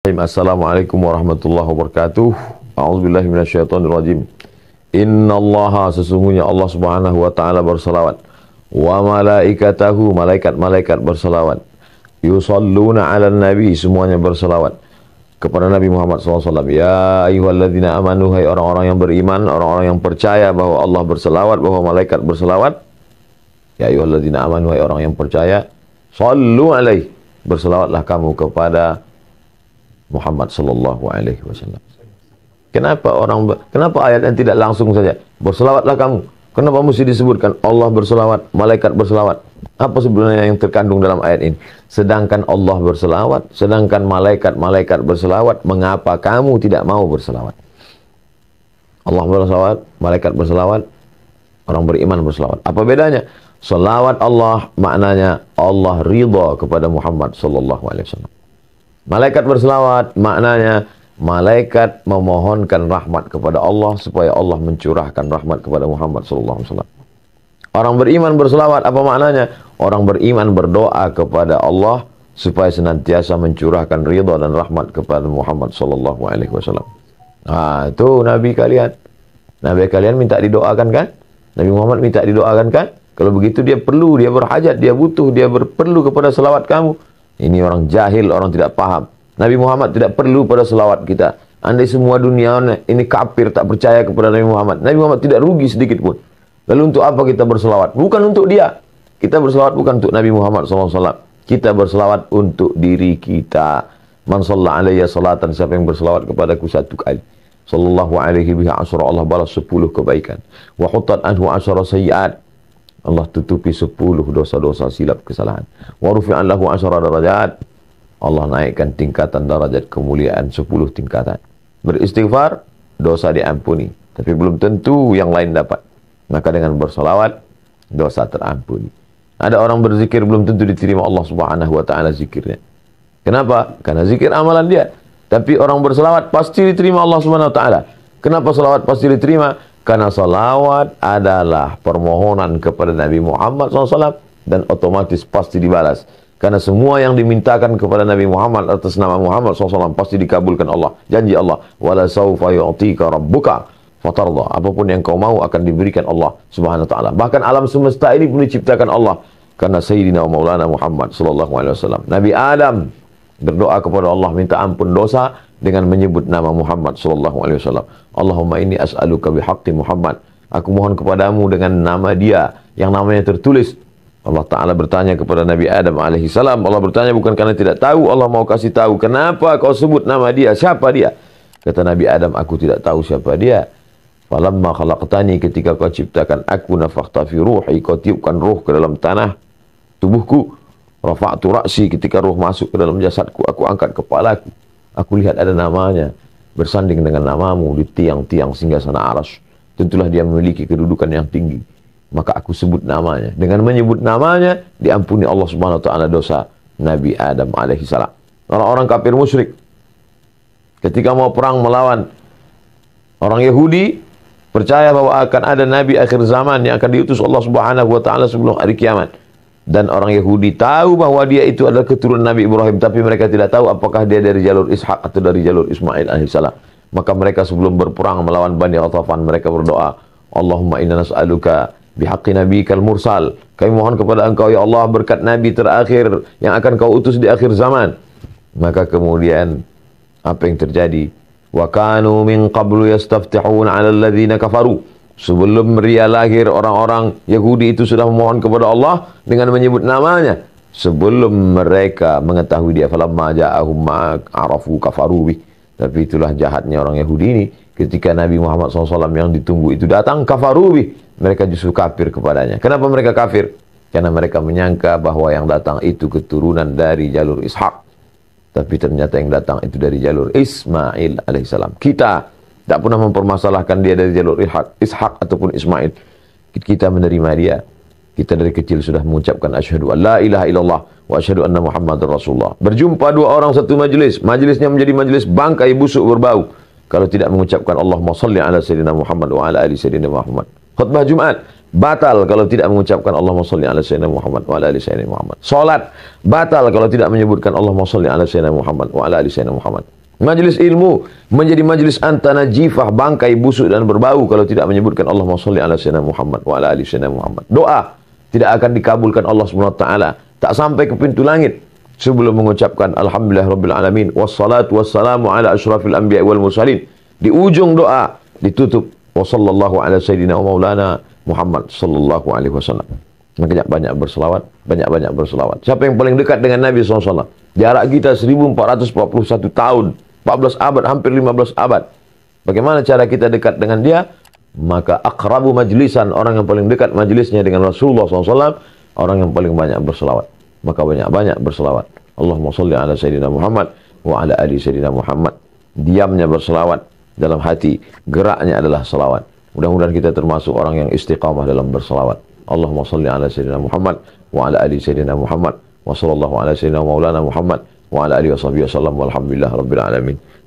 Assalamualaikum warahmatullahi wabarakatuh. A'udzubillahi minasyaitonirrajim. Innallaha sesungguhnya Allah Subhanahu wa taala berselawat. Wa malaikatahu malaikat-malaikat berselawat. Yusalluna 'alan nabi semuanya berselawat kepada Nabi Muhammad SAW. Ya ayyuhalladzina amanu hai orang-orang yang beriman, orang-orang yang percaya bahwa Allah berselawat, bahwa malaikat berselawat. Ya ayyuhalladzina amanu hai orang yang percaya, sallu alaih Berselawatlah kamu kepada Muhammad sallallahu alaihi wasallam. Kenapa orang kenapa ayat yang tidak langsung saja? Berselawatlah kamu. Kenapa mesti disebutkan Allah berselawat, malaikat berselawat? Apa sebenarnya yang terkandung dalam ayat ini? Sedangkan Allah berselawat, sedangkan malaikat-malaikat berselawat, mengapa kamu tidak mau berselawat? Allah berselawat, malaikat berselawat, orang beriman berselawat. Apa bedanya? Selawat Allah maknanya Allah ridha kepada Muhammad sallallahu alaihi wasallam. Malaikat berselawat maknanya malaikat memohonkan rahmat kepada Allah supaya Allah mencurahkan rahmat kepada Muhammad sallallahu alaihi wasallam. Orang beriman berselawat apa maknanya? Orang beriman berdoa kepada Allah supaya senantiasa mencurahkan ridha dan rahmat kepada Muhammad sallallahu alaihi wasallam. Ah, itu nabi kalian. Nabi kalian minta didoakan kan? Nabi Muhammad minta didoakan kan? Kalau begitu dia perlu, dia berhajat, dia butuh, dia berperlu kepada selawat kamu. Ini orang jahil, orang tidak paham. Nabi Muhammad tidak perlu pada selawat kita. Andai semua dunia ini kafir tak percaya kepada Nabi Muhammad. Nabi Muhammad tidak rugi sedikit pun. Lalu untuk apa kita berselawat? Bukan untuk dia. Kita berselawat bukan untuk Nabi Muhammad SAW. Kita berselawat untuk diri kita. Man sallallahu alaihi salatan. Siapa yang berselawat kepadaku satu kali. Sallallahu alaihi biha asyara Allah balas sepuluh kebaikan. Wa hutat anhu asyara sayyat. Allah tutupi sepuluh dosa-dosa silap kesalahan. Wa rufi'an lahu darajat. Allah naikkan tingkatan darajat kemuliaan sepuluh tingkatan. Beristighfar, dosa diampuni. Tapi belum tentu yang lain dapat. Maka dengan bersolawat, dosa terampuni. Ada orang berzikir belum tentu diterima Allah Subhanahu wa taala zikirnya. Kenapa? Karena zikir amalan dia. Tapi orang berselawat pasti diterima Allah Subhanahu wa taala. Kenapa selawat pasti diterima? Karena salawat adalah permohonan kepada Nabi Muhammad SAW dan otomatis pasti dibalas. Karena semua yang dimintakan kepada Nabi Muhammad atas nama Muhammad SAW pasti dikabulkan Allah. Janji Allah. Wala sawfa yu'tika rabbuka fatardha. Apapun yang kau mahu akan diberikan Allah Subhanahu wa taala. Bahkan alam semesta ini pun diciptakan Allah karena Sayyidina Maulana Muhammad SAW. Nabi Adam berdoa kepada Allah minta ampun dosa, dengan menyebut nama Muhammad sallallahu alaihi wasallam. Allahumma inni as'aluka bihaqqi Muhammad. Aku mohon kepadamu dengan nama dia yang namanya tertulis. Allah Ta'ala bertanya kepada Nabi Adam alaihi salam. Allah bertanya bukan karena tidak tahu. Allah mau kasih tahu. Kenapa kau sebut nama dia? Siapa dia? Kata Nabi Adam, aku tidak tahu siapa dia. Falamma khalaqtani ketika kau ciptakan aku nafakhta fi ruhi. Kau tiupkan ruh ke dalam tanah tubuhku. Rafa'tu ra'si ketika ruh masuk ke dalam jasadku. Aku angkat kepalaku. Aku lihat ada namanya bersanding dengan namamu di tiang-tiang singgah sana aras. Tentulah dia memiliki kedudukan yang tinggi. Maka aku sebut namanya. Dengan menyebut namanya, diampuni Allah Subhanahu wa taala dosa Nabi Adam alaihi salam. Orang-orang kafir musyrik ketika mau perang melawan orang Yahudi percaya bahwa akan ada nabi akhir zaman yang akan diutus Allah Subhanahu wa taala sebelum hari kiamat dan orang Yahudi tahu bahwa dia itu adalah keturunan Nabi Ibrahim tapi mereka tidak tahu apakah dia dari jalur Ishak atau dari jalur Ismail alaihissalam maka mereka sebelum berperang melawan Bani Atafan mereka berdoa Allahumma inna nas'aluka bihaqqi nabiyikal mursal kami mohon kepada engkau ya Allah berkat nabi terakhir yang akan kau utus di akhir zaman maka kemudian apa yang terjadi wa kanu min qablu yastaftihun 'ala alladziina kafaru Sebelum Ria lahir, orang-orang Yahudi itu sudah memohon kepada Allah dengan menyebut namanya. Sebelum mereka mengetahui dia, falamma ja'ahum arafu kafaru Tapi itulah jahatnya orang Yahudi ini. Ketika Nabi Muhammad SAW yang ditunggu itu datang, kafaru Mereka justru kafir kepadanya. Kenapa mereka kafir? Karena mereka menyangka bahwa yang datang itu keturunan dari jalur Ishak. Tapi ternyata yang datang itu dari jalur Ismail alaihissalam. Kita tidak pernah mempermasalahkan dia dari jalur Ishak, Ishak ataupun Ismail. Kita menerima dia. Kita dari kecil sudah mengucapkan asyhadu alla ilaha illallah wa asyhadu anna muhammadar rasulullah. Berjumpa dua orang satu majlis, majlisnya menjadi majlis bangkai busuk berbau kalau tidak mengucapkan Allahumma salli ala sayyidina Muhammad wa ala ali sayyidina Muhammad. Khutbah Jumat batal kalau tidak mengucapkan Allahumma salli ala sayyidina Muhammad wa ala ali sayyidina Muhammad. Salat batal kalau tidak menyebutkan Allahumma salli ala sayyidina Muhammad wa ala ali sayyidina Muhammad. Majelis ilmu menjadi majelis jifah bangkai busuk dan berbau kalau tidak menyebutkan Allah shalli ala sayyidina Muhammad wa ala ali sayyidina Muhammad. Doa tidak akan dikabulkan Allah Subhanahu wa taala, tak sampai ke pintu langit sebelum mengucapkan alhamdulillah rabbil alamin wassalatu wassalamu ala asyrafil anbiya wal mursalin. Di ujung doa ditutup wa sallallahu ala sayyidina wa maulana Muhammad sallallahu alaihi wasallam. Makanya banyak berselawat, banyak-banyak berselawat. Siapa yang paling dekat dengan Nabi SAW? Jarak kita 1441 tahun. 14 abad, hampir 15 abad. Bagaimana cara kita dekat dengan dia? Maka akrabu majlisan, orang yang paling dekat majlisnya dengan Rasulullah SAW, orang yang paling banyak berselawat. Maka banyak-banyak berselawat. Allahumma salli ala Sayyidina Muhammad wa ala ali Sayyidina Muhammad. Diamnya berselawat dalam hati, geraknya adalah selawat. Mudah-mudahan kita termasuk orang yang istiqamah dalam berselawat. Allahumma salli ala Sayyidina Muhammad wa ala ali Sayyidina Muhammad wa sallallahu ala Sayyidina Maulana Muhammad وعلى آله وصحبه وسلم والحمد لله رب العالمين